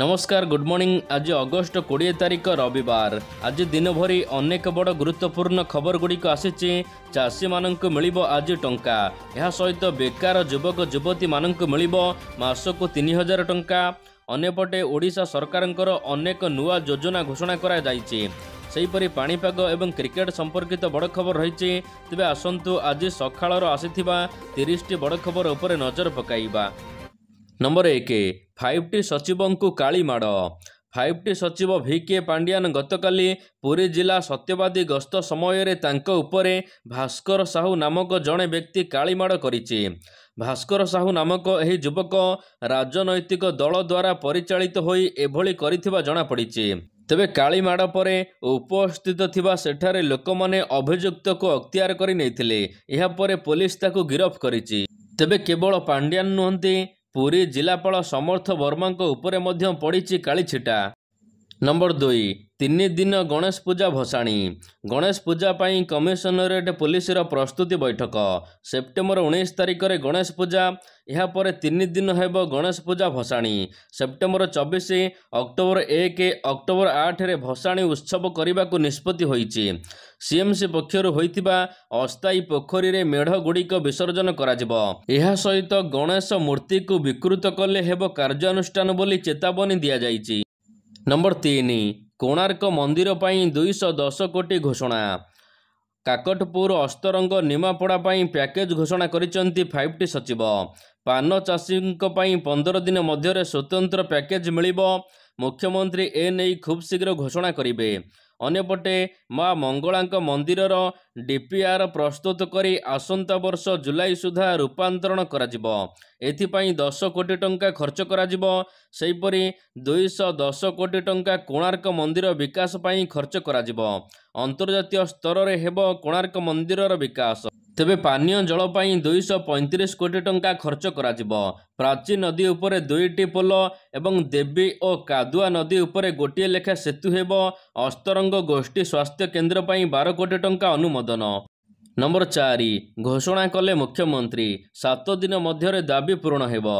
ନମସ୍କାର good morning ଆଜି August କୋଡ଼ିଏ ତାରିଖ ରବିବାର ଆଜି ଦିନଭରି ଅନେକ ବଡ଼ ଗୁରୁତ୍ୱପୂର୍ଣ୍ଣ ଖବରଗୁଡ଼ିକ ଆସିଛି ଚାଷୀମାନଙ୍କୁ ମିଳିବ ଆଜି ଟଙ୍କା ଏହା ସହିତ ବେକାର ଯୁବକ ଯୁବତୀମାନଙ୍କୁ ମିଳିବ ମାସକୁ ତିନି ହଜାର ଟଙ୍କା ଅନ୍ୟପଟେ ଓଡ଼ିଶା ସରକାରଙ୍କର ଅନେକ ନୂଆ ଯୋଜନା ଘୋଷଣା କରାଯାଇଛି ସେହିପରି ପାଣିପାଗ ଏବଂ କ୍ରିକେଟ୍ ସମ୍ପର୍କିତ ବଡ଼ ଖବର ରହିଛି ତେବେ ଆସନ୍ତୁ ଆଜି ସକାଳର ଆସିଥିବା ତିରିଶଟି ବଡ଼ ଖବର ଉପରେ ନଜର ପକାଇବା ନମ୍ବର ଏକ ଫାଇଭ ଟି ସଚିବଙ୍କୁ କାଳି ମାଡ଼ ଫାଇଭ ଟି ସଚିବ ଭି କେ ପାଣ୍ଡିଆନ ଗତକାଲି ପୁରୀ ଜିଲ୍ଲା ସତ୍ୟବାଦୀ ଗସ୍ତ ସମୟରେ ତାଙ୍କ ଉପରେ ଭାସ୍କର ସାହୁ ନାମକ ଜଣେ ବ୍ୟକ୍ତି କାଳିମାଡ଼ କରିଛି ଭାସ୍କର ସାହୁ ନାମକ ଏହି ଯୁବକ ରାଜନୈତିକ ଦଳ ଦ୍ୱାରା ପରିଚାଳିତ ହୋଇ ଏଭଳି କରିଥିବା ଜଣାପଡ଼ିଛି ତେବେ କାଳିମାଡ଼ ପରେ ଉପସ୍ଥିତ ଥିବା ସେଠାରେ ଲୋକମାନେ ଅଭିଯୁକ୍ତକୁ ଅକ୍ତିଆର କରି ନେଇଥିଲେ ଏହାପରେ ପୋଲିସ ତାକୁ ଗିରଫ କରିଛି ତେବେ କେବଳ ପାଣ୍ଡିଆନ ନୁହନ୍ତି ପୁରୀ ଜିଲ୍ଲାପାଳ ସମର୍ଥ ବର୍ମାଙ୍କ ଉପରେ ମଧ୍ୟ ପଡ଼ିଛି କାଳି ଛିଟା ନମ୍ବର ଦୁଇ ତିନି ଦିନ ଗଣେଶ ପୂଜା ଭସାଣି ଗଣେଶ ପୂଜା ପାଇଁ କମିଶନରେଟ୍ ପୋଲିସର ପ୍ରସ୍ତୁତି ବୈଠକ ସେପ୍ଟେମ୍ବର ଉଣେଇଶ ତାରିଖରେ ଗଣେଶ ପୂଜା ଏହାପରେ ତିନି ଦିନ ହେବ ଗଣେଶ ପୂଜା ଭସାଣି ସେପ୍ଟେମ୍ବର ଚବିଶ ଅକ୍ଟୋବର ଏକ ଅକ୍ଟୋବର ଆଠରେ ଭସାଣି ଉତ୍ସବ କରିବାକୁ ନିଷ୍ପତ୍ତି ହୋଇଛି ସିଏମ୍ସି ପକ୍ଷରୁ ହୋଇଥିବା ଅସ୍ଥାୟୀ ପୋଖରୀରେ ମେଢ଼ ଗୁଡ଼ିକ ବିସର୍ଜନ କରାଯିବ ଏହା ସହିତ ଗଣେଶ ମୂର୍ତ୍ତିକୁ ବିକୃତ କଲେ ହେବ କାର୍ଯ୍ୟାନୁଷ୍ଠାନ ବୋଲି ଚେତାବନୀ ଦିଆଯାଇଛି ନମ୍ବର ତିନି କୋଣାର୍କ ମନ୍ଦିର ପାଇଁ ଦୁଇଶହ ଦଶ କୋଟି ଘୋଷଣା କାକଟପୁର ଅସ୍ତରଙ୍ଗ ନିମାପଡ଼ା ପାଇଁ ପ୍ୟାକେଜ୍ ଘୋଷଣା କରିଛନ୍ତି ଫାଇଭ୍ ଟି ସଚିବ ପାନ ଚାଷୀଙ୍କ ପାଇଁ ପନ୍ଦର ଦିନ ମଧ୍ୟରେ ସ୍ୱତନ୍ତ୍ର ପ୍ୟାକେଜ୍ ମିଳିବ ମୁଖ୍ୟମନ୍ତ୍ରୀ ଏ ନେଇ ଖୁବ୍ ଶୀଘ୍ର ଘୋଷଣା କରିବେ ଅନ୍ୟପଟେ ମା ମଙ୍ଗଳାଙ୍କ ମନ୍ଦିରର ଡିପିଆର୍ ପ୍ରସ୍ତୁତ କରି ଆସନ୍ତା ବର୍ଷ ଜୁଲାଇ ସୁଦ୍ଧା ରୂପାନ୍ତରଣ କରାଯିବ ଏଥିପାଇଁ ଦଶ କୋଟି ଟଙ୍କା ଖର୍ଚ୍ଚ କରାଯିବ ସେହିପରି ଦୁଇଶହ ଦଶ କୋଟି ଟଙ୍କା କୋଣାର୍କ ମନ୍ଦିର ବିକାଶ ପାଇଁ ଖର୍ଚ୍ଚ କରାଯିବ ଅନ୍ତର୍ଜାତୀୟ ସ୍ତରରେ ହେବ କୋଣାର୍କ ମନ୍ଦିରର ବିକାଶ ତେବେ ପାନୀୟ ଜଳ ପାଇଁ ଦୁଇଶହ ପଇଁତିରିଶ କୋଟି ଟଙ୍କା ଖର୍ଚ୍ଚ କରାଯିବ ପ୍ରାଚୀ ନଦୀ ଉପରେ ଦୁଇଟି ପୋଲ ଏବଂ ଦେବୀ ଓ କାଦୁଆ ନଦୀ ଉପରେ ଗୋଟିଏ ଲେଖା ସେତୁ ହେବ ଅସ୍ତରଙ୍ଗ ଗୋଷ୍ଠୀ ସ୍ୱାସ୍ଥ୍ୟ କେନ୍ଦ୍ର ପାଇଁ ବାର କୋଟି ଟଙ୍କା ଅନୁମୋଦନ ନମ୍ବର ଚାରି ଘୋଷଣା କଲେ ମୁଖ୍ୟମନ୍ତ୍ରୀ ସାତ ଦିନ ମଧ୍ୟରେ ଦାବି ପୂରଣ ହେବ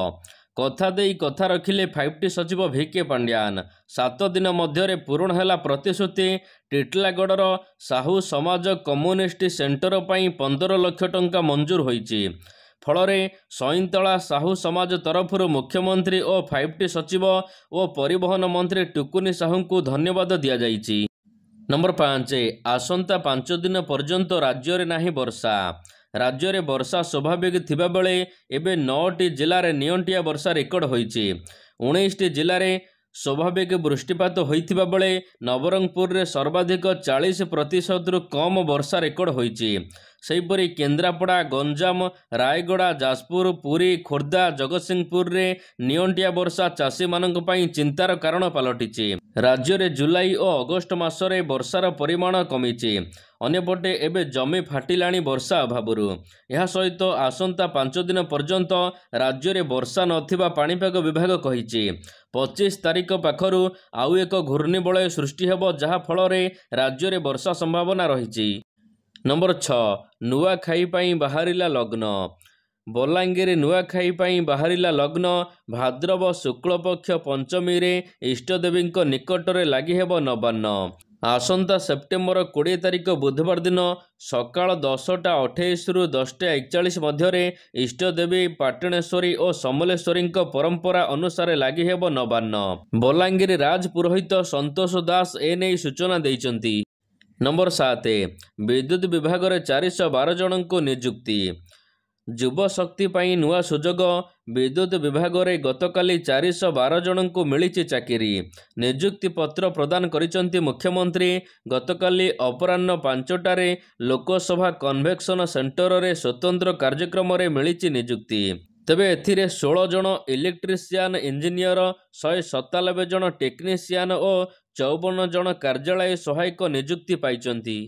କଥା ଦେଇ କଥା ରଖିଲେ ଫାଇଭ୍ ଟି ସଚିବ ଭି କେ ପାଣ୍ଡିଆନ୍ ସାତ ଦିନ ମଧ୍ୟରେ ପୂରଣ ହେଲା ପ୍ରତିଶ୍ରୁତି ଟିଟିଲାଗଡ଼ର ସାହୁ ସମାଜ କମ୍ୟୁନିଷ୍ଟ ସେଣ୍ଟର ପାଇଁ ପନ୍ଦର ଲକ୍ଷ ଟଙ୍କା ମଞ୍ଜୁର ହୋଇଛି ଫଳରେ ସଇଁତଳା ସାହୁ ସମାଜ ତରଫରୁ ମୁଖ୍ୟମନ୍ତ୍ରୀ ଓ ଫାଇଭ୍ ଟି ସଚିବ ଓ ପରିବହନ ମନ୍ତ୍ରୀ ଟୁକୁନି ସାହୁଙ୍କୁ ଧନ୍ୟବାଦ ଦିଆଯାଇଛି ନମ୍ବର ପାଞ୍ଚ ଆସନ୍ତା ପାଞ୍ଚ ଦିନ ପର୍ଯ୍ୟନ୍ତ ରାଜ୍ୟରେ ନାହିଁ ବର୍ଷା ରାଜ୍ୟରେ ବର୍ଷା ସ୍ୱାଭାବିକ ଥିବାବେଳେ ଏବେ ନଅଟି ଜିଲ୍ଲାରେ ନିଅଣ୍ଟିଆ ବର୍ଷା ରେକର୍ଡ଼ ହୋଇଛି ଉଣେଇଶଟି ଜିଲ୍ଲାରେ ସ୍ୱାଭାବିକ ବୃଷ୍ଟିପାତ ହୋଇଥିବା ବେଳେ ନବରଙ୍ଗପୁରରେ ସର୍ବାଧିକ ଚାଳିଶ ପ୍ରତିଶତରୁ କମ୍ ବର୍ଷା ରେକର୍ଡ ହୋଇଛି ସେହିପରି କେନ୍ଦ୍ରାପଡ଼ା ଗଞ୍ଜାମ ରାୟଗଡ଼ା ଯାଜପୁର ପୁରୀ ଖୋର୍ଦ୍ଧା ଜଗତସିଂହପୁରରେ ନିଅଣ୍ଟିଆ ବର୍ଷା ଚାଷୀମାନଙ୍କ ପାଇଁ ଚିନ୍ତାର କାରଣ ପାଲଟିଛି ରାଜ୍ୟରେ ଜୁଲାଇ ଓ ଅଗଷ୍ଟ ମାସରେ ବର୍ଷାର ପରିମାଣ କମିଛି ଅନ୍ୟପଟେ ଏବେ ଜମି ଫାଟିଲାଣି ବର୍ଷା ଅଭାବରୁ ଏହା ସହିତ ଆସନ୍ତା ପାଞ୍ଚ ଦିନ ପର୍ଯ୍ୟନ୍ତ ରାଜ୍ୟରେ ବର୍ଷା ନଥିବା ପାଣିପାଗ ବିଭାଗ କହିଛି ପଚିଶ ତାରିଖ ପାଖରୁ ଆଉ ଏକ ଘୂର୍ଣ୍ଣିବଳୟ ସୃଷ୍ଟି ହେବ ଯାହାଫଳରେ ରାଜ୍ୟରେ ବର୍ଷା ସମ୍ଭାବନା ରହିଛି ନମ୍ବର ଛଅ ନୂଆଖାଇ ପାଇଁ ବାହାରିଲା ଲଗ୍ନ ବଲାଙ୍ଗୀର ନୂଆଖାଇ ପାଇଁ ବାହାରିଲା ଲଗ୍ନ ଭାଦ୍ରବ ଶୁକ୍ଳପକ୍ଷ ପଞ୍ଚମୀରେ ଇଷ୍ଟଦେବୀଙ୍କ ନିକଟରେ ଲାଗିହେବ ନବାନ୍ନ ଆସନ୍ତା ସେପ୍ଟେମ୍ବର କୋଡ଼ିଏ ତାରିଖ ବୁଧବାର ଦିନ ସକାଳ ଦଶଟା ଅଠେଇଶରୁ ଦଶଟା ଏକଚାଳିଶ ମଧ୍ୟରେ ଇଷ୍ଟଦେବୀ ପାଟଣେଶ୍ୱରୀ ଓ ସମଲେଶ୍ୱରୀଙ୍କ ପରମ୍ପରା ଅନୁସାରେ ଲାଗି ହେବ ନବାନ୍ନ ବଲାଙ୍ଗୀର ରାଜ ପୁରୋହିତ ସନ୍ତୋଷ ଦାସ ଏ ନେଇ ସୂଚନା ଦେଇଛନ୍ତି ନମ୍ବର ସାତ ବିଦ୍ୟୁତ୍ ବିଭାଗରେ ଚାରିଶହ ବାର ଜଣଙ୍କୁ ନିଯୁକ୍ତି ଯୁବଶକ୍ତି ପାଇଁ ନୂଆ ସୁଯୋଗ ବିଦ୍ୟୁତ୍ ବିଭାଗରେ ଗତକାଲି ଚାରିଶହ ବାର ଜଣଙ୍କୁ ମିଳିଛି ଚାକିରି ନିଯୁକ୍ତି ପତ୍ର ପ୍ରଦାନ କରିଛନ୍ତି ମୁଖ୍ୟମନ୍ତ୍ରୀ ଗତକାଲି ଅପରାହ୍ନ ପାଞ୍ଚଟାରେ ଲୋକସଭା କନଭେକ୍ସନ ସେଣ୍ଟରରେ ସ୍ୱତନ୍ତ୍ର କାର୍ଯ୍ୟକ୍ରମରେ ମିଳିଛି ନିଯୁକ୍ତି ତେବେ ଏଥିରେ ଷୋହଳ ଜଣ ଇଲେକ୍ଟ୍ରିସିଆନ୍ ଇଞ୍ଜିନିୟର ଶହେ ସତାନବେ ଜଣ ଟେକ୍ନିସିଆନ୍ ଓ ଚଉବନ ଜଣ କାର୍ଯ୍ୟାଳୟ ସହାୟକ ନିଯୁକ୍ତି ପାଇଛନ୍ତି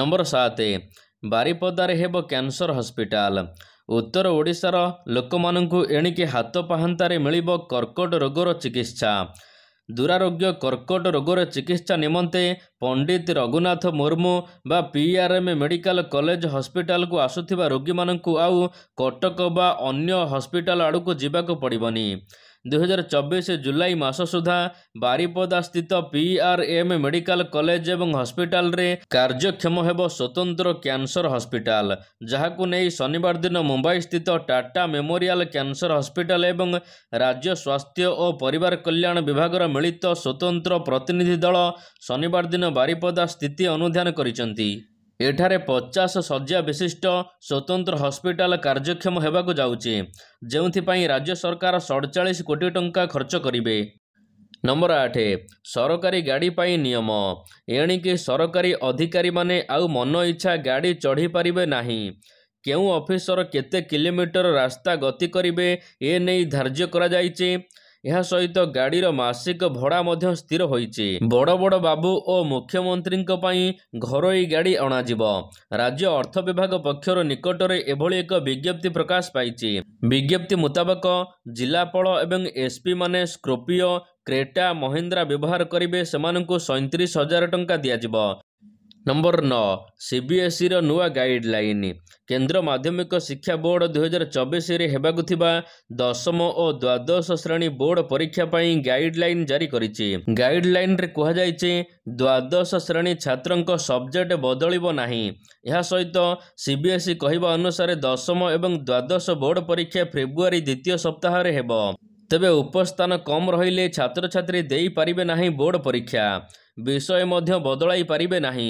ନମ୍ବର ସାତ ବାରିପଦାରେ ହେବ କ୍ୟାନସର ହସ୍ପିଟାଲ ଉତ୍ତର ଓଡ଼ିଶାର ଲୋକମାନଙ୍କୁ ଏଣିକି ହାତ ପାହାନ୍ତାରେ ମିଳିବ କର୍କଟ ରୋଗର ଚିକିତ୍ସା ଦୂରାରୋଗ୍ୟ କର୍କଟ ରୋଗର ଚିକିତ୍ସା ନିମନ୍ତେ ପଣ୍ଡିତ ରଘୁନାଥ ମୁର୍ମୁ ବା ପିଆରଏମ୍ ମେଡ଼ିକାଲ କଲେଜ ହସ୍ପିଟାଲକୁ ଆସୁଥିବା ରୋଗୀମାନଙ୍କୁ ଆଉ କଟକ ବା ଅନ୍ୟ ହସ୍ପିଟାଲ ଆଡ଼କୁ ଯିବାକୁ ପଡ଼ିବନି ଦୁଇହଜାର ଚବିଶ ଜୁଲାଇ ମାସ ସୁଦ୍ଧା ବାରିପଦା ସ୍ଥିତ P R M medical college ଏବଂ ହସ୍ପିଟାଲରେ କାର୍ଯ୍ୟକ୍ଷମ ହେବ ସ୍ୱତନ୍ତ୍ର କ୍ୟାନସର ହସ୍ପିଟାଲ ଯାହାକୁ ନେଇ ଶନିବାର ଦିନ ମୁମ୍ବାଇ ସ୍ଥିତ ଟାଟା ମେମୋରିଆଲ କ୍ୟାନସର ହସ୍ପିଟାଲ ଏବଂ ରାଜ୍ୟ ସ୍ୱାସ୍ଥ୍ୟ ଓ ପରିବାର କଲ୍ୟାଣ ବିଭାଗର ମିଳିତ ସ୍ୱତନ୍ତ୍ର ପ୍ରତିନିଧି ଦଳ ଶନିବାର ଦିନ ବାରିପଦା ସ୍ଥିତି ଅନୁଧ୍ୟାନ କରିଛନ୍ତି ଏଠାରେ ପଚାଶ ଶଯ୍ୟା ବିଶିଷ୍ଟ ସ୍ୱତନ୍ତ୍ର ହସ୍ପିଟାଲ କାର୍ଯ୍ୟକ୍ଷମ ହେବାକୁ ଯାଉଛି ଯେଉଁଥିପାଇଁ ରାଜ୍ୟ ସରକାର ସଡ଼ଚାଳିଶ କୋଟି ଟଙ୍କା ଖର୍ଚ୍ଚ କରିବେ ନମ୍ବର ଆଠ ସରକାରୀ ଗାଡ଼ି ପାଇଁ ନିୟମ ଏଣିକି ସରକାରୀ ଅଧିକାରୀମାନେ ଆଉ ମନ ଇଚ୍ଛା ଗାଡ଼ି ଚଢ଼ିପାରିବେ ନାହିଁ କେଉଁ ଅଫିସର କେତେ କିଲୋମିଟର ରାସ୍ତା ଗତି କରିବେ ଏ ନେଇ ଧାର୍ଯ୍ୟ କରାଯାଇଛି ଏହା ସହିତ ଗାଡ଼ିର ମାସିକ ଭଡ଼ା ମଧ୍ୟ ସ୍ଥିର ହୋଇଛି ବଡ଼ ବଡ଼ ବାବୁ ଓ ମୁଖ୍ୟମନ୍ତ୍ରୀଙ୍କ ପାଇଁ ଘରୋଇ ଗାଡ଼ି ଅଣାଯିବ ରାଜ୍ୟ ଅର୍ଥ ବିଭାଗ ପକ୍ଷରୁ ନିକଟରେ ଏଭଳି ଏକ ବିଜ୍ଞପ୍ତି ପ୍ରକାଶ ପାଇଛି ବିଜ୍ଞପ୍ତି ମୁତାବକ ଜିଲ୍ଲାପାଳ ଏବଂ ଏସ୍ପିମାନେ ସ୍କ୍ରୋପିଓ କ୍ରେଟା ମହିନ୍ଦ୍ରା ବ୍ୟବହାର କରିବେ ସେମାନଙ୍କୁ ସଇଁତିରିଶ ହଜାର ଟଙ୍କା ଦିଆଯିବ ନମ୍ବର ନଅ ସିବିଏସ୍ଇର e ନୂଆ ଗାଇଡ଼ଲାଇନ୍ କେନ୍ଦ୍ର ମାଧ୍ୟମିକ ଶିକ୍ଷା ବୋର୍ଡ଼ ଦୁଇହଜାର ଚବିଶରେ ହେବାକୁ ଥିବା ଦଶମ ଓ ଦ୍ୱାଦଶ ଶ୍ରେଣୀ ବୋର୍ଡ଼ ପରୀକ୍ଷା ପାଇଁ ଗାଇଡ଼ଲାଇନ୍ ଜାରି କରିଛି ଗାଇଡ଼ଲାଇନ୍ରେ କୁହାଯାଇଛି ଦ୍ୱାଦଶ ଶ୍ରେଣୀ ଛାତ୍ରଙ୍କ ସବଜେକ୍ଟ ବଦଳିବ ନାହିଁ ଏହା ସହିତ ସିବିଏସ୍ଇ e କହିବା ଅନୁସାରେ ଦଶମ ଏବଂ ଦ୍ୱାଦଶ ବୋର୍ଡ଼ ପରୀକ୍ଷା ଫେବୃଆରୀ ଦ୍ୱିତୀୟ ସପ୍ତାହରେ ହେବ ତେବେ ଉପସ୍ଥାନ କମ୍ ରହିଲେ ଛାତ୍ରଛାତ୍ରୀ ଦେଇପାରିବେ ନାହିଁ ବୋର୍ଡ଼ ପରୀକ୍ଷା ବିଷୟ ମଧ୍ୟ ବଦଳାଇ ପାରିବେ ନାହିଁ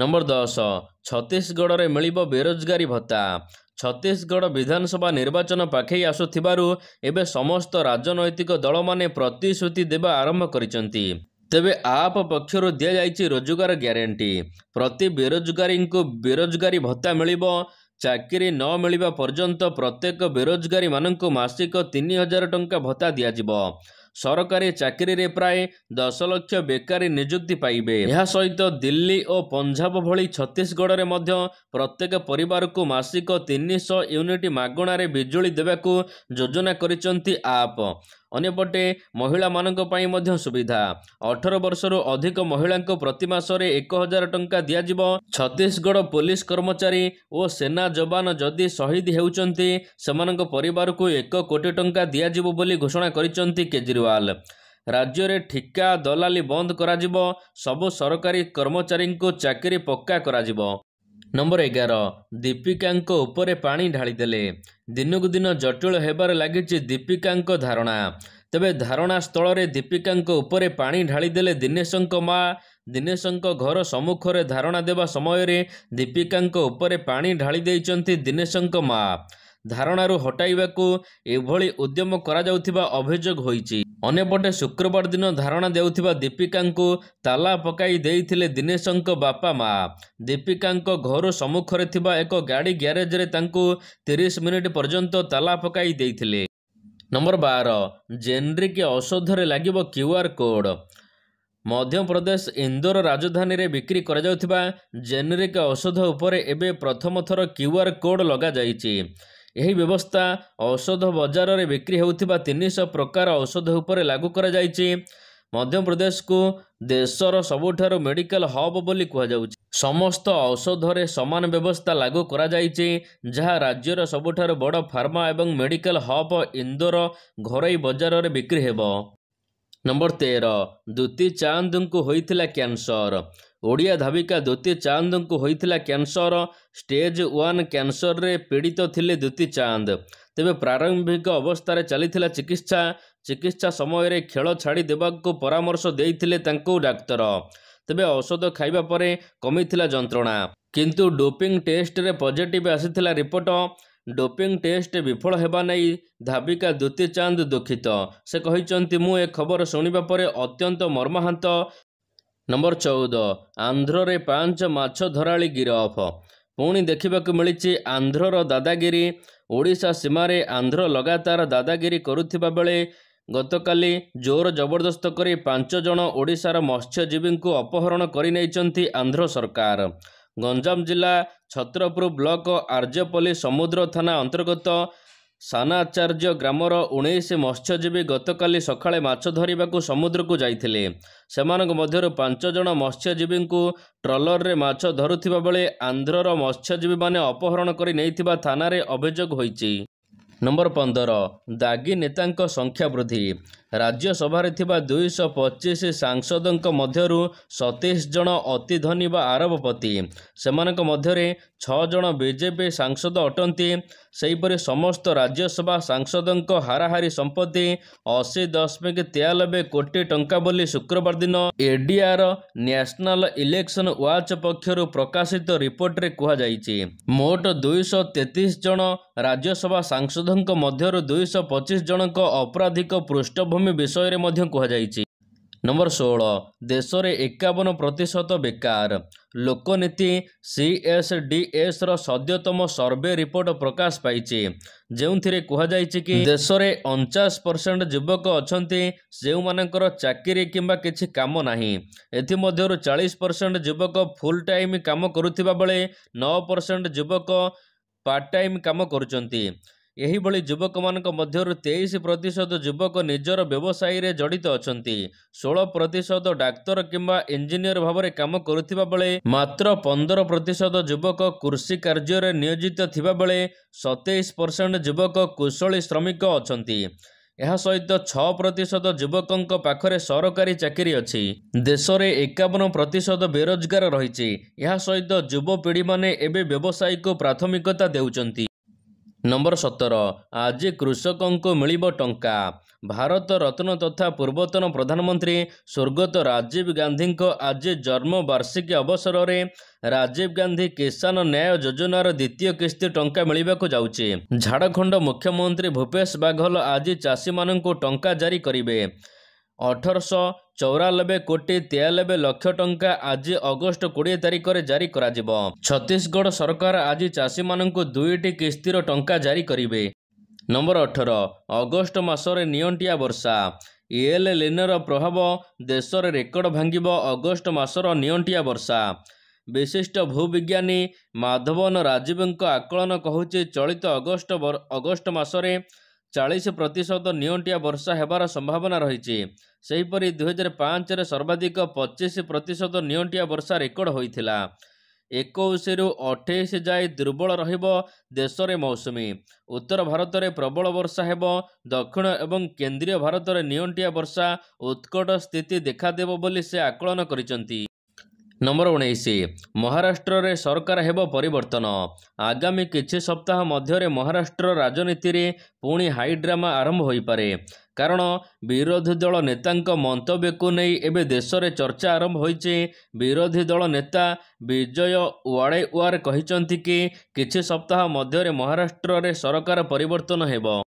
ନମ୍ବର ଦଶ ଛତିଶଗଡ଼ରେ ମିଳିବ ବେରୋଜଗାରୀ ଭତ୍ତା ଛତିଶଗଡ଼ ବିଧାନସଭା ନିର୍ବାଚନ ପାଖେଇ ଆସୁଥିବାରୁ ଏବେ ସମସ୍ତ ରାଜନୈତିକ ଦଳମାନେ ପ୍ରତିଶ୍ରୁତି ଦେବା ଆରମ୍ଭ କରିଛନ୍ତି ତେବେ ଆପ୍ ପକ୍ଷରୁ ଦିଆଯାଇଛି ରୋଜଗାର ଗ୍ୟାରେଣ୍ଟି ପ୍ରତି ବେରୋଜଗାରୀଙ୍କୁ ବେରୋଜଗାରୀ ଭତ୍ତା ମିଳିବ ଚାକିରି ନ ମିଳିବା ପର୍ଯ୍ୟନ୍ତ ପ୍ରତ୍ୟେକ ବେରୋଜଗାରୀମାନଙ୍କୁ ମାସିକ ତିନି ହଜାର ଟଙ୍କା ଭତ୍ତା ଦିଆଯିବ ସରକାରୀ ଚାକିରିରେ ପ୍ରାୟ ଦଶ ଲକ୍ଷ ବେକାରୀ ନିଯୁକ୍ତି ପାଇବେ ଏହା ସହିତ ଦିଲ୍ଲୀ ଓ ପଞ୍ଜାବ ଭଳି ଛତିଶଗଡ଼ରେ ମଧ୍ୟ ପ୍ରତ୍ୟେକ ପରିବାରକୁ ମାସିକ ତିନିଶହ ୟୁନିଟ୍ ମାଗଣାରେ ବିଜୁଳି ଦେବାକୁ ଯୋଜନା କରିଛନ୍ତି ଆପ୍ ଅନ୍ୟପଟେ ମହିଳାମାନଙ୍କ ପାଇଁ ମଧ୍ୟ ସୁବିଧା ଅଠର ବର୍ଷରୁ ଅଧିକ ମହିଳାଙ୍କୁ ପ୍ରତି ମାସରେ ଏକ ହଜାର ଟଙ୍କା ଦିଆଯିବ ଛତିଶଗଡ଼ ପୋଲିସ କର୍ମଚାରୀ ଓ ସେନା ଯବାନ ଯଦି ଶହୀଦ ହେଉଛନ୍ତି ସେମାନଙ୍କ ପରିବାରକୁ ଏକ କୋଟି ଟଙ୍କା ଦିଆଯିବ ବୋଲି ଘୋଷଣା କରିଛନ୍ତି କେଜରିୱାଲ ରାଜ୍ୟରେ ଠିକା ଦଲାଲି ବନ୍ଦ କରାଯିବ ସବୁ ସରକାରୀ କର୍ମଚାରୀଙ୍କୁ ଚାକିରି ପକ୍କା କରାଯିବ ନମ୍ବର ଏଗାର ଦୀପିକାଙ୍କ ଉପରେ ପାଣି ଢାଳିଦେଲେ ଦିନକୁ ଦିନ ଜଟିଳ ହେବାରେ ଲାଗିଛି ଦୀପିକାଙ୍କ ଧାରଣା ତେବେ ଧାରଣା ସ୍ଥଳରେ ଦୀପିକାଙ୍କ ଉପରେ ପାଣି ଢାଳିଦେଲେ ଦିନେଶଙ୍କ ମା ଦିନେଶଙ୍କ ଘର ସମ୍ମୁଖରେ ଧାରଣା ଦେବା ସମୟରେ ଦୀପିକାଙ୍କ ଉପରେ ପାଣି ଢାଳି ଦେଇଛନ୍ତି ଦିନେଶଙ୍କ ମା' ଧାରଣାରୁ ହଟାଇବାକୁ ଏଭଳି ଉଦ୍ୟମ କରାଯାଉଥିବା ଅଭିଯୋଗ ହୋଇଛି ଅନ୍ୟପଟେ ଶୁକ୍ରବାର ଦିନ ଧାରଣା ଦେଉଥିବା ଦୀପିକାଙ୍କୁ ତାଲା ପକାଇ ଦେଇଥିଲେ ଦିନେଶଙ୍କ ବାପା ମା ଦୀପିକାଙ୍କ ଘରୁ ସମ୍ମୁଖରେ ଥିବା ଏକ ଗାଡ଼ି ଗ୍ୟାରେଜରେ ତାଙ୍କୁ ତିରିଶ ମିନିଟ୍ ପର୍ଯ୍ୟନ୍ତ ତାଲା ପକାଇ ଦେଇଥିଲେ ନମ୍ବର ବାର ଜେନେରିକ ଔଷଧରେ ଲାଗିବ Q R code Madhya Pradesh Indore ରାଜଧାନୀରେ ବିକ୍ରି କରାଯାଉଥିବା ଜେନେରିକ ଔଷଧ ଉପରେ ଏବେ ପ୍ରଥମ ଥର କ୍ୟୁ ଆର୍ କୋଡ଼୍ ଲଗାଯାଇଛି ଏହି ବ୍ୟବସ୍ଥା ଔଷଧ ବଜାରରେ ବିକ୍ରି ହେଉଥିବା ତିନିଶହ ପ୍ରକାର ଔଷଧ ଉପରେ ଲାଗୁ କରାଯାଇଛି ମଧ୍ୟପ୍ରଦେଶକୁ ଦେଶର ସବୁଠାରୁ ମେଡ଼ିକାଲ ହବ୍ ବୋଲି କୁହାଯାଉଛି ସମସ୍ତ ଔଷଧରେ ସମାନ ବ୍ୟବସ୍ଥା ଲାଗୁ କରାଯାଇଛି ଯାହା ରାଜ୍ୟର ସବୁଠାରୁ ବଡ଼ ଫାର୍ମା ଏବଂ ମେଡ଼ିକାଲ ହବ୍ ଇନ୍ଦୋର ଘରୋଇ ବଜାରରେ ବିକ୍ରି ହେବ ନମ୍ବର ତେର ଦୂତି ଚାନ୍ଦଙ୍କୁ ହୋଇଥିଲା କ୍ୟାନସର ଓଡ଼ିଆ ଧାବିକା ଦୂତି ଚାନ୍ଦଙ୍କୁ ହୋଇଥିଲା କ୍ୟାନ୍ସର ଷ୍ଟେଜ୍ ୱାନ୍ କ୍ୟାନ୍ସରରେ ପୀଡ଼ିତ ଥିଲେ ଦୂତି ଚାନ୍ଦ ତେବେ ପ୍ରାରମ୍ଭିକ ଅବସ୍ଥାରେ ଚାଲିଥିଲା ଚିକିତ୍ସା ଚିକିତ୍ସା ସମୟରେ ଖେଳ ଛାଡ଼ି ଦେବାକୁ ପରାମର୍ଶ ଦେଇଥିଲେ ତାଙ୍କୁ ଡାକ୍ତର ତେବେ ଔଷଧ ଖାଇବା ପରେ କମିଥିଲା ଯନ୍ତ୍ରଣା କିନ୍ତୁ ଡୋପିଂ ଟେଷ୍ଟରେ ପଜିଟିଭ୍ ଆସିଥିଲା ରିପୋର୍ଟ ଡୋପିଂ ଟେଷ୍ଟ ବିଫଳ ହେବା ନେଇ ଧାବିକା ଦୂତି ଚାନ୍ଦ ଦୁଃଖିତ ସେ କହିଛନ୍ତି ମୁଁ ଏ ଖବର ଶୁଣିବା ପରେ ଅତ୍ୟନ୍ତ ମର୍ମାହାନ୍ତ ନମ୍ବର ଚଉଦ ଆନ୍ଧ୍ରରେ ପାଞ୍ଚ ମାଛ ଧରାଳି ଗିରଫ ପୁଣି ଦେଖିବାକୁ ମିଳିଛି ଆନ୍ଧ୍ରର ଦାଦାଗିରି ଓଡ଼ିଶା ସୀମାରେ ଆନ୍ଧ୍ର ଲଗାତାର ଦାଦାଗିରି କରୁଥିବା ବେଳେ ଗତକାଲି ଜୋର ଜବରଦସ୍ତ କରି ପାଞ୍ଚ ଜଣ ଓଡ଼ିଶାର ମତ୍ସ୍ୟଜୀବୀଙ୍କୁ ଅପହରଣ କରିନେଇଛନ୍ତି ଆନ୍ଧ୍ର ସରକାର ଗଞ୍ଜାମ ଜିଲ୍ଲା ଛତ୍ରପୁର ବ୍ଲକ ଆର୍ଯ୍ୟପଲ୍ଲୀ ସମୁଦ୍ର ଥାନା ଅନ୍ତର୍ଗତ ସାନାଚାର୍ଯ୍ୟ ଗ୍ରାମର ଉଣେଇଶ ମତ୍ସ୍ୟଜୀବୀ ଗତକାଲି ସକାଳେ ମାଛ ଧରିବାକୁ ସମୁଦ୍ରକୁ ଯାଇଥିଲେ ସେମାନଙ୍କ ମଧ୍ୟରୁ ପାଞ୍ଚ ଜଣ ମତ୍ସ୍ୟଜୀବୀଙ୍କୁ ଟ୍ରଲର୍ରେ ମାଛ ଧରୁଥିବା ବେଳେ ଆନ୍ଧ୍ରର ମତ୍ସ୍ୟଜୀବୀମାନେ ଅପହରଣ କରି ନେଇଥିବା ଥାନାରେ ଅଭିଯୋଗ ହୋଇଛି ନମ୍ବର ପନ୍ଦର ଦାଗୀ ନେତାଙ୍କ ସଂଖ୍ୟା ବୃଦ୍ଧି ରାଜ୍ୟସଭାରେ ଥିବା ଦୁଇଶହ ପଚିଶ ସାଂସଦଙ୍କ ମଧ୍ୟରୁ ସତେଇଶ ଜଣ ଅତି ଧନୀ ବା ଆରବପତି ସେମାନଙ୍କ ମଧ୍ୟରେ ଛଅ ଜଣ ବିଜେପି ସାଂସଦ ଅଟନ୍ତି ସେହିପରି ସମସ୍ତ ରାଜ୍ୟସଭା ସାଂସଦଙ୍କ ହାରାହାରି ସମ୍ପତ୍ତି ଅଶୀ ଦଶମିକ ତେୟାନବେ କୋଟି ଟଙ୍କା ବୋଲି ଶୁକ୍ରବାର ଦିନ ଏଡିଆର ନ୍ୟାସନାଲ ଇଲେକ୍ସନ ୱାଚ୍ ପକ୍ଷରୁ ପ୍ରକାଶିତ ରିପୋର୍ଟରେ କୁହାଯାଇଛି ମୋଟ ଦୁଇଶହ ତେତିଶ ଜଣ ରାଜ୍ୟସଭା ସାଂସଦଙ୍କ ମଧ୍ୟରୁ ଦୁଇଶହ ପଚିଶ ଜଣଙ୍କ ଅପରାଧିକ ପୃଷ୍ଠଭୂମି ବିଷୟରେ ମଧ୍ୟ କୁହାଯାଇଛି ନମ୍ବର ଷୋହଳ ଦେଶରେ ଏକାବନ ପ୍ରତିଶତ ବେକାର ଲୋକନୀତି ସି ଏସ୍ ଡି ଏସ୍ର ସଦ୍ୟତମ ସର୍ଭେ ରିପୋର୍ଟ ପ୍ରକାଶ ପାଇଛି ଯେଉଁଥିରେ କୁହାଯାଇଛି କି ଦେଶରେ ଅଣଚାଶ ପରସେଣ୍ଟ ଯୁବକ ଅଛନ୍ତି ଯେଉଁମାନଙ୍କର ଚାକିରି କିମ୍ବା କିଛି କାମ ନାହିଁ ଏଥିମଧ୍ୟରୁ ଚାଳିଶ ପରସେଣ୍ଟ ଯୁବକ ଫୁଲ୍ ଟାଇମ୍ କାମ କରୁଥିବା ବେଳେ ନଅ ପରସେଣ୍ଟ ଯୁବକ ପାର୍ଟ ଟାଇମ୍ କାମ କରୁଛନ୍ତି ଏହିଭଳି ଯୁବକମାନଙ୍କ ମଧ୍ୟରୁ ତେଇଶ ପ୍ରତିଶତ ଯୁବକ ନିଜର ବ୍ୟବସାୟୀରେ ଜଡ଼ିତ ଅଛନ୍ତି ଷୋହଳ ପ୍ରତିଶତ ଡାକ୍ତର କିମ୍ବା ଇଞ୍ଜିନିୟର ଭାବରେ କାମ କରୁଥିବା ବେଳେ ମାତ୍ର ପନ୍ଦର ପ୍ରତିଶତ ଯୁବକ କୃଷି କାର୍ଯ୍ୟରେ ନିୟୋଜିତ ଥିବାବେଳେ ସତେଇଶ ପରସେଣ୍ଟ ଯୁବକ କୁଶଳୀ ଶ୍ରମିକ ଅଛନ୍ତି ଏହା ସହିତ ଛଅ ପ୍ରତିଶତ ଯୁବକଙ୍କ ପାଖରେ ସରକାରୀ ଚାକିରି ଅଛି ଦେଶରେ ଏକାବନ ପ୍ରତିଶତ ବେରୋଜଗାର ରହିଛି ଏହା ସହିତ ଯୁବପିଢ଼ିମାନେ ଏବେ ବ୍ୟବସାୟୀକୁ ପ୍ରାଥମିକତା ଦେଉଛନ୍ତି ନମ୍ବର ସତର ଆଜି କୃଷକଙ୍କୁ ମିଳିବ ଟଙ୍କା ଭାରତ ରତ୍ନ ତଥା ପୂର୍ବତନ ପ୍ରଧାନମନ୍ତ୍ରୀ ସ୍ୱର୍ଗତ ରାଜୀବ ଗାନ୍ଧୀଙ୍କ ଆଜି ଜନ୍ମବାର୍ଷିକୀ ଅବସରରେ ରାଜୀବ ଗାନ୍ଧୀ କିଷାନ ନ୍ୟାୟ ଯୋଜନାର ଦ୍ୱିତୀୟ କିସ୍ତି ଟଙ୍କା ମିଳିବାକୁ ଯାଉଛି ଝାଡ଼ଖଣ୍ଡ ମୁଖ୍ୟମନ୍ତ୍ରୀ ଭୂପେଶ ବାଘଲ ଆଜି ଚାଷୀମାନଙ୍କୁ ଟଙ୍କା ଜାରି କରିବେ ଅଠରଶହ ଚଉରାନବେ କୋଟି ତେୟାନବେ ଲକ୍ଷ ଟଙ୍କା ଆଜି ଅଗଷ୍ଟ କୋଡ଼ିଏ ତାରିଖରେ ଜାରି କରାଯିବ ଛତିଶଗଡ଼ ସରକାର ଆଜି ଚାଷୀମାନଙ୍କୁ ଦୁଇଟି କିସ୍ତିର ଟଙ୍କା ଜାରି କରିବେ ନମ୍ବର ଅଠର ଅଗଷ୍ଟ ମାସରେ ନିଅଣ୍ଟିଆ ବର୍ଷା ଏଲ୍ ଲିନର ପ୍ରଭାବ ଦେଶରେ ରେକର୍ଡ ଭାଙ୍ଗିବ ଅଗଷ୍ଟ ମାସର ନିଅଣ୍ଟିଆ ବର୍ଷା ବିଶିଷ୍ଟ ଭୂବିଜ୍ଞାନୀ ମାଧବନ ରାଜୀବଙ୍କ ଆକଳନ କହୁଛି ଚଳିତ ଅଗଷ୍ଟ ଅଗଷ୍ଟ ମାସରେ ଚାଳିଶ ପ୍ରତିଶତ ନିଅଣ୍ଟିଆ ବର୍ଷା ହେବାର ସମ୍ଭାବନା ରହିଛି ସେହିପରି ଦୁଇହଜାର ପାଞ୍ଚରେ ସର୍ବାଧିକ ପଚିଶ ପ୍ରତିଶତ ନିଅଣ୍ଟିଆ ବର୍ଷା ରେକର୍ଡ ହୋଇଥିଲା ଏକୋଇଶରୁ ଅଠେଇଶ ଯାଏ ଦୁର୍ବଳ ରହିବ ଦେଶରେ ମୌସୁମୀ ଉତ୍ତର ଭାରତରେ ପ୍ରବଳ ବର୍ଷା ହେବ ଦକ୍ଷିଣ ଏବଂ କେନ୍ଦ୍ରୀୟ ଭାରତରେ ନିଅଣ୍ଟିଆ ବର୍ଷା ଉତ୍କଟ ସ୍ଥିତି ଦେଖାଦେବ ବୋଲି ସେ ଆକଳନ କରିଛନ୍ତି ନମ୍ବର ଉଣେଇଶ ମହାରାଷ୍ଟ୍ରରେ ସରକାର ହେବ ପରିବର୍ତ୍ତନ ଆଗାମୀ କିଛି ସପ୍ତାହ ମଧ୍ୟରେ ମହାରାଷ୍ଟ୍ର ରାଜନୀତିରେ ପୁଣି ହାଇଡ୍ରାମା ଆରମ୍ଭ ହୋଇପାରେ କାରଣ ବିରୋଧୀ ଦଳ ନେତାଙ୍କ ମନ୍ତବ୍ୟକୁ ନେଇ ଏବେ ଦେଶରେ ଚର୍ଚ୍ଚା ଆରମ୍ଭ ହୋଇଛି ବିରୋଧୀ ଦଳ ନେତା ବିଜୟ ୱାଡ଼େୱାର କହିଛନ୍ତି କି କିଛି ସପ୍ତାହ ମଧ୍ୟରେ ମହାରାଷ୍ଟ୍ରରେ ସରକାର ପରିବର୍ତ୍ତନ ହେବ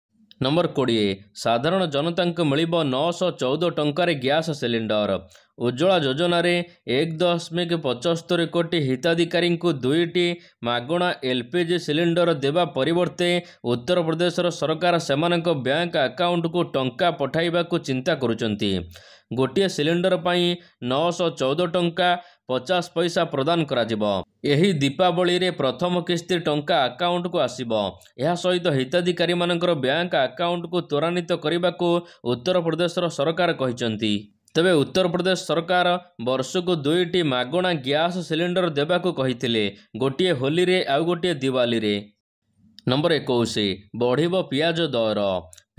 ନମ୍ବର କୋଡ଼ିଏ ସାଧାରଣ ଜନତାଙ୍କୁ ମିଳିବ ନଅଶହ ଚଉଦ ଟଙ୍କାରେ ଗ୍ୟାସ୍ ସିଲିଣ୍ଡର ଉଜ୍ଜଳା ଯୋଜନାରେ ଏକ ଦଶମିକ ପଞ୍ଚସ୍ତରୀ କୋଟି ହିତାଧିକାରୀଙ୍କୁ ଦୁଇଟି ମାଗଣା ଏଲ୍ ପି ଜି ସିଲିଣ୍ଡର ଦେବା ପରିବର୍ତ୍ତେ ଉତ୍ତରପ୍ରଦେଶର ସରକାର ସେମାନଙ୍କ ବ୍ୟାଙ୍କ ଆକାଉଣ୍ଟକୁ ଟଙ୍କା ପଠାଇବାକୁ ଚିନ୍ତା କରୁଛନ୍ତି ଗୋଟିଏ ସିଲିଣ୍ଡର ପାଇଁ ନଅଶହ ଚଉଦ ଟଙ୍କା ପଚାଶ ପଇସା ପ୍ରଦାନ କରାଯିବ ଏହି ଦୀପାବଳିରେ ପ୍ରଥମ କିସ୍ତି ଟଙ୍କା ଆକାଉଣ୍ଟକୁ ଆସିବ ଏହା ସହିତ ହିତାଧିକାରୀମାନଙ୍କର ବ୍ୟାଙ୍କ ଆକାଉଣ୍ଟକୁ ତ୍ୱରାନ୍ୱିତ କରିବାକୁ ଉତ୍ତରପ୍ରଦେଶର ସରକାର କହିଛନ୍ତି ତେବେ ଉତ୍ତରପ୍ରଦେଶ ସରକାର ବର୍ଷକୁ ଦୁଇଟି ମାଗଣା ଗ୍ୟାସ୍ ସିଲିଣ୍ଡର ଦେବାକୁ କହିଥିଲେ ଗୋଟିଏ ହୋଲିରେ ଆଉ ଗୋଟିଏ ଦିୱାଲିରେ ନମ୍ବର ଏକୋଇଶ ବଢ଼ିବ ପିଆଜ ଦର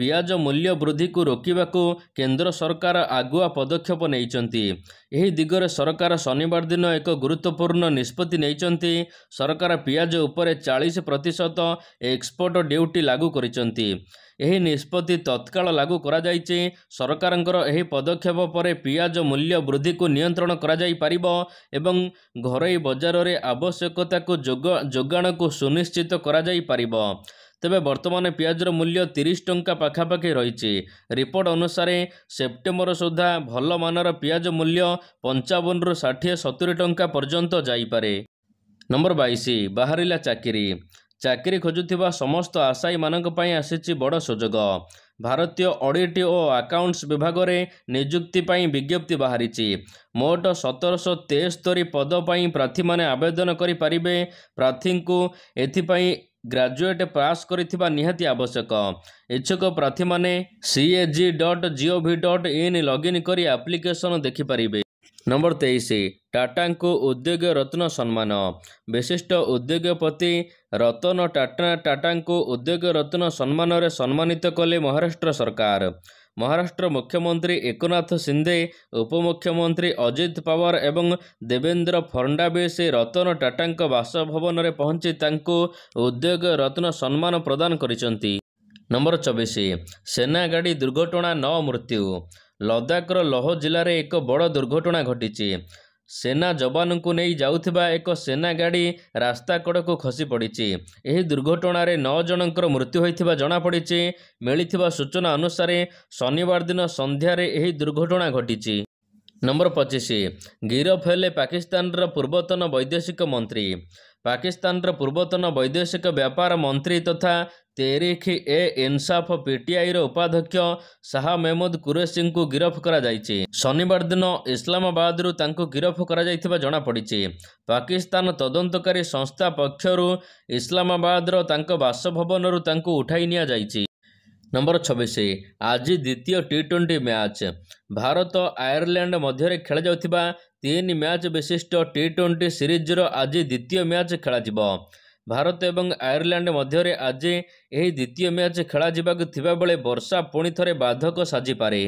ପିଆଜ ମୂଲ୍ୟ ବୃଦ୍ଧିକୁ ରୋକିବାକୁ କେନ୍ଦ୍ର ସରକାର ଆଗୁଆ ପଦକ୍ଷେପ ନେଇଛନ୍ତି ଏହି ଦିଗରେ ସରକାର ଶନିବାର ଦିନ ଏକ ଗୁରୁତ୍ୱପୂର୍ଣ୍ଣ ନିଷ୍ପତ୍ତି ନେଇଛନ୍ତି ସରକାର ପିଆଜ ଉପରେ ଚାଳିଶ ପ୍ରତିଶତ ଏକ୍ସପୋର୍ଟ ଡ୍ୟୁଟି ଲାଗୁ କରିଛନ୍ତି ଏହି ନିଷ୍ପତ୍ତି ତତ୍କାଳ ଲାଗୁ କରାଯାଇଛି ସରକାରଙ୍କର ଏହି ପଦକ୍ଷେପ ପରେ ପିଆଜ ମୂଲ୍ୟ ବୃଦ୍ଧିକୁ ନିୟନ୍ତ୍ରଣ କରାଯାଇପାରିବ ଏବଂ ଘରୋଇ ବଜାରରେ ଆବଶ୍ୟକତାକୁ ଯୋଗ ଯୋଗାଣକୁ ସୁନିଶ୍ଚିତ କରାଯାଇପାରିବ ତେବେ ବର୍ତ୍ତମାନ ପିଆଜର ମୂଲ୍ୟ ତିରିଶ ଟଙ୍କା ପାଖାପାଖି ରହିଛି ରିପୋର୍ଟ ଅନୁସାରେ ସେପ୍ଟେମ୍ବର ସୁଦ୍ଧା ଭଲ ମାନର ପିଆଜ ମୂଲ୍ୟ ପଞ୍ଚାବନରୁ ଷାଠିଏ ସତୁରି ଟଙ୍କା ପର୍ଯ୍ୟନ୍ତ ଯାଇପାରେ ନମ୍ବର ବାଇଶ ବାହାରିଲା ଚାକିରି ଚାକିରି ଖୋଜୁଥିବା ସମସ୍ତ ଆଶାୟୀମାନଙ୍କ ପାଇଁ ଆସିଛି ବଡ଼ ସୁଯୋଗ ଭାରତୀୟ ଅଡିଟ୍ ଓ ଆକାଉଣ୍ଟସ୍ ବିଭାଗରେ ନିଯୁକ୍ତି ପାଇଁ ବିଜ୍ଞପ୍ତି ବାହାରିଛି ମୋଟ ସତରଶହ ତେସ୍ତରି ପଦ ପାଇଁ ପ୍ରାର୍ଥୀମାନେ ଆବେଦନ କରିପାରିବେ ପ୍ରାର୍ଥୀଙ୍କୁ ଏଥିପାଇଁ ଗ୍ରାଜୁଏଟ୍ ପାସ୍ କରିଥିବା ନିହାତି ଆବଶ୍ୟକ ଇଚ୍ଛୁକ ପ୍ରାର୍ଥୀମାନେ C G dot gov dot in login କରି ଆପ୍ଲିକେସନ୍ ଦେଖିପାରିବେ ନମ୍ବର ତେଇଶ ଟାଟାଙ୍କୁ ଉଦ୍ୟୋଗ ରତ୍ନ ସମ୍ମାନ ବିଶିଷ୍ଟ ଉଦ୍ୟୋଗପତି ରତନ ଟାଟା ଟାଟାଙ୍କୁ ଉଦ୍ୟୋଗ ରତ୍ନ ସମ୍ମାନରେ ସମ୍ମାନିତ କଲେ ମହାରାଷ୍ଟ୍ର ସରକାର ମହାରାଷ୍ଟ୍ର ମୁଖ୍ୟମନ୍ତ୍ରୀ ଏକନାଥ ସିନ୍ଧେ ଉପମୁଖ୍ୟମନ୍ତ୍ରୀ ଅଜିତ ପାୱାର ଏବଂ ଦେବେନ୍ଦ୍ର ଫର୍ଣ୍ଣାଡ଼ିସ୍ ରତନ ଟାଟାଙ୍କ ବାସଭବନରେ ପହଞ୍ଚି ତାଙ୍କୁ ଉଦ୍ୟୋଗ ରତ୍ନ ସମ୍ମାନ ପ୍ରଦାନ କରିଛନ୍ତି ନମ୍ବର ଚବିଶ ସେନା ଗାଡ଼ି ଦୁର୍ଘଟଣା ନ ମୃତ୍ୟୁ ଲଦାଖର ଲୌହ ଜିଲ୍ଲାରେ ଏକ ବଡ଼ ଦୁର୍ଘଟଣା ଘଟିଛି ସେନା ଯବାନଙ୍କୁ ନେଇ ଯାଉଥିବା ଏକ ସେନା ଗାଡ଼ି ରାସ୍ତା କଡ଼କୁ ଖସି ପଡ଼ିଛି ଏହି ଦୁର୍ଘଟଣାରେ ନଅ ଜଣଙ୍କର ମୃତ୍ୟୁ ହୋଇଥିବା ଜଣାପଡ଼ିଛି ମିଳିଥିବା ସୂଚନା ଅନୁସାରେ ଶନିବାର ଦିନ ସନ୍ଧ୍ୟାରେ ଏହି ଦୁର୍ଘଟଣା ଘଟିଛି ନମ୍ବର ପଚିଶ ଗିରଫ ହେଲେ ପାକିସ୍ତାନର ପୂର୍ବତନ ବୈଦେଶିକ ମନ୍ତ୍ରୀ ପାକିସ୍ତାନର ପୂର୍ବତନ ବୈଦେଶିକ ବ୍ୟାପାର ମନ୍ତ୍ରୀ ତଥା ତେରିଖ ଏ ଇନ୍ସାଫ ପିଟିଆଇର ଉପାଧ୍ୟକ୍ଷ ଶାହା ମେହମୁଦ କୁରେସିଙ୍କୁ ଗିରଫ କରାଯାଇଛି ଶନିବାର ଦିନ ଇସ୍ଲାମାବାଦରୁ ତାଙ୍କୁ ଗିରଫ କରାଯାଇଥିବା ଜଣାପଡ଼ିଛି ପାକିସ୍ତାନ ତଦନ୍ତକାରୀ ସଂସ୍ଥା ପକ୍ଷରୁ ଇସଲାମାବାଦର ତାଙ୍କ ବାସଭବନରୁ ତାଙ୍କୁ ଉଠାଇ ନିଆଯାଇଛି ନମ୍ବର ଛବିଶ ଆଜି ଦ୍ୱିତୀୟ T twenty match Bharat Ireland ମଧ୍ୟରେ ଖେଳାଯାଉଥିବା ତିନି ମ୍ୟାଚ୍ ବିଶିଷ୍ଟ ଟି ଟ୍ୱେଣ୍ଟି ସିରିଜ୍ର ଆଜି ଦ୍ୱିତୀୟ ମ୍ୟାଚ୍ ଖେଳାଯିବ ଭାରତ ଏବଂ ଆୟର୍ଲ୍ୟାଣ୍ଡ ମଧ୍ୟରେ ଆଜି ଏହି ଦ୍ୱିତୀୟ ମ୍ୟାଚ୍ ଖେଳାଯିବାକୁ ଥିବାବେଳେ ବର୍ଷା ପୁଣି ଥରେ ବାଧକ ସାଜିପାରେ